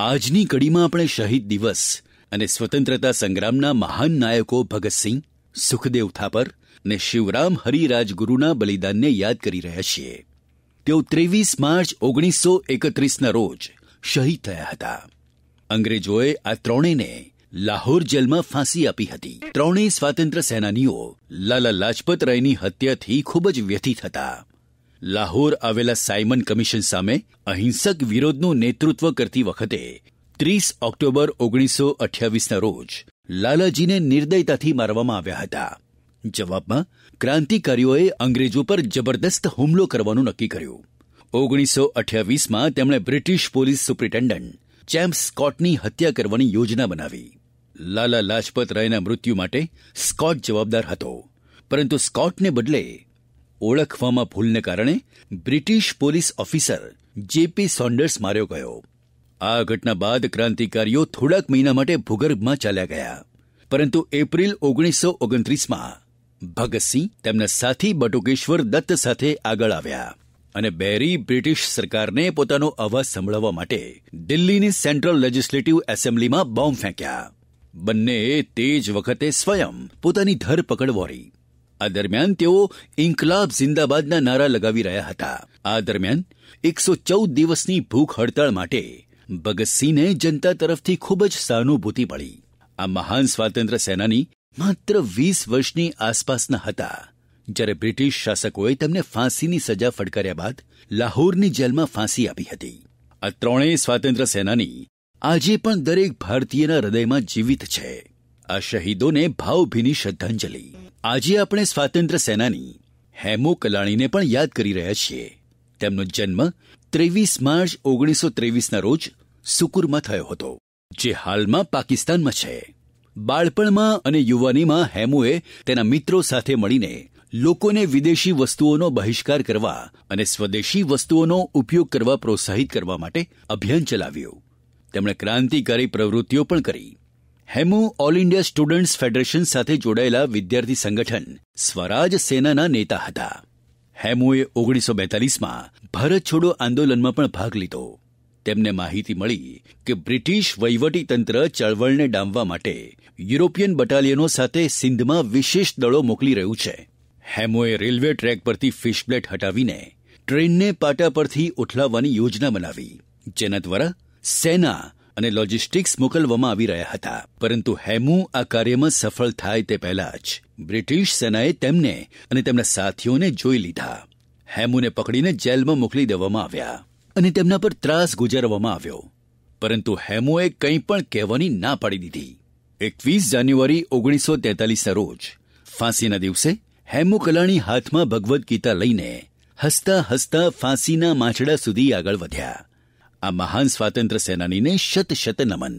આજની કડીમાં આપણે શહીદ દિવસ અને સ્વતંત્રતા સંગ્રામના મહાન નાયકો ભગતસિંહ સુખદેવ થાપર અને શિવરામ હરિરાજગુરુના બલિદાનને યાદ કરી રહ્યા છીએ તેઓ ત્રેવીસ માર્ચ ઓગણીસો એકત્રીસના રોજ શહીદ થયા હતા અંગ્રેજોએ આ ત્રણેયને લાહોર જેલમાં ફાંસી આપી હતી ત્રણેય સ્વાતંત્ર્ય સેનાનીઓ લાલા લાજપત રાયની હત્યાથી ખૂબ જ વ્યથિત હતા લાહોર આવેલા સાયમન કમિશન સામે અહિંસક વિરોધનું નેતૃત્વ કરતી વખતે ત્રીસ ઓક્ટોબર ઓગણીસો અઠ્યાવીસના રોજ લાલાજીને નિર્દયતાથી મારવામાં આવ્યા હતા જવાબમાં ક્રાંતિકારીઓએ અંગ્રેજો પર જબરદસ્ત હુમલો કરવાનું નક્કી કર્યું ઓગણીસો અઠ્યાવીસમાં તેમણે બ્રિટિશ પોલીસ સુપ્રિન્ટેન્ડન્ટ ચેમ્પ સ્કોટની હત્યા કરવાની યોજના બનાવી લાલા લાજપત રાયના મૃત્યુ માટે સ્કોટ જવાબદાર હતો પરંતુ સ્કોટને બદલે ઓળખવામાં ભૂલને કારણે British police officer JP Saunders માર્યો ગયો આ ઘટના બાદ ક્રાંતિકારીઓ થોડાક મહિના માટે ભૂગર્ભમાં ચાલ્યા ગયા પરંતુ એપ્રિલ ઓગણીસો ઓગણત્રીસમાં ભગતસિંહ તેમના સાથી બટુકેશ્વર દત્ત સાથે આગળ આવ્યા અને બેરી બ્રિટિશ સરકારને પોતાનો અવાજ સંભળાવવા માટે દિલ્હીની સેન્ટ્રલ લેજિસ્લેટિવ એસેમ્બલીમાં બોમ્બ ફેંક્યા બંનેએ તે જ વખતે સ્વયં પોતાની ધરપકડ વોરી આ દરમિયાન તેઓ ઇન્કલાબ જિંદાબાદના નારા લગાવી રહ્યા હતા આ દરમિયાન એકસો ચૌદ દિવસની ભૂખ હડતાળ માટે ભગતસિંહને જનતા તરફથી ખૂબ જ સહાનુભૂતિ મળી આ મહાન સ્વાતંત્ર્ય સેનાની માત્ર વીસ વર્ષની આસપાસના હતા જ્યારે બ્રિટિશ શાસકોએ તેમને ફાંસીની સજા ફટકાર્યા બાદ લાહોરની જેલમાં ફાંસી આપી હતી આ ત્રણેય સ્વાતંત્ર્ય સેનાની આજે પણ દરેક ભારતીયના હૃદયમાં જીવિત છે આ શહીદોને ભાવભીની શ્રદ્ધાંજલિ આજે આપણે સ્વાતંત્ર્ય સેનાની હેમુ કલાણીને પણ યાદ કરી રહ્યા છીએ તેમનો જન્મ ત્રેવીસ માર્ચ ઓગણીસો ત્રેવીસના રોજ સુકુરમાં થયો હતો જે હાલમાં પાકિસ્તાનમાં છે બાળપણમાં અને યુવાનીમાં હેમુએ તેના મિત્રો સાથે મળીને લોકોને વિદેશી વસ્તુઓનો બહિષ્કાર કરવા અને સ્વદેશી વસ્તુઓનો ઉપયોગ કરવા પ્રોત્સાહિત કરવા માટે અભિયાન ચલાવ્યું તેમણે ક્રાંતિકારી પ્રવૃત્તિઓ પણ કરી Hemu all India students federation સાથે જોડાયેલા વિદ્યાર્થી સંગઠન સ્વરાજ સેનાના નેતા હતા હેમુએ ઓગણીસો બેતાલીસમાં ભારત છોડો આંદોલનમાં પણ ભાગ લીધો તેમને માહિતી મળી કે બ્રિટિશ વહીવટીતંત્ર ચળવળને ડામવા માટે યુરોપિયન બટાલિયનો સાથે સિંધમાં વિશેષ દળો મોકલી રહ્યું છે હેમુએ રેલવે ટ્રેક પરથી ફિશપ્લેટ હટાવીને ટ્રેનને પાટા પરથી ઉઠલાવવાની યોજના બનાવી જેના દ્વારા સેના અને લોજિસ્ટિક્સ મોકલવામાં આવી રહ્યા હતા પરંતુ હેમુ આ કાર્યમાં સફળ થાય તે પહેલા જ બ્રિટિશ સેનાએ તેમને અને તેમના સાથીઓને જોઈ લીધા હેમુને પકડીને જેલમાં મોકલી દેવામાં આવ્યા અને તેમના પર ત્રાસ ગુજારવામાં આવ્યો પરંતુ હેમુએ કંઈ પણ કહેવાની ના પાડી દીધી એકવીસ જાન્યુઆરી ઓગણીસો તેતાલીસના રોજ ફાંસીના દિવસે હેમુ કલાણી હાથમાં ભગવદ્ ગીતા લઈને હસતા હસતા ફાંસીના માછડા સુધી આગળ વધ્યા આ મહાન સ્વાતંત્ર્ય સેનાનીને શત શત નમન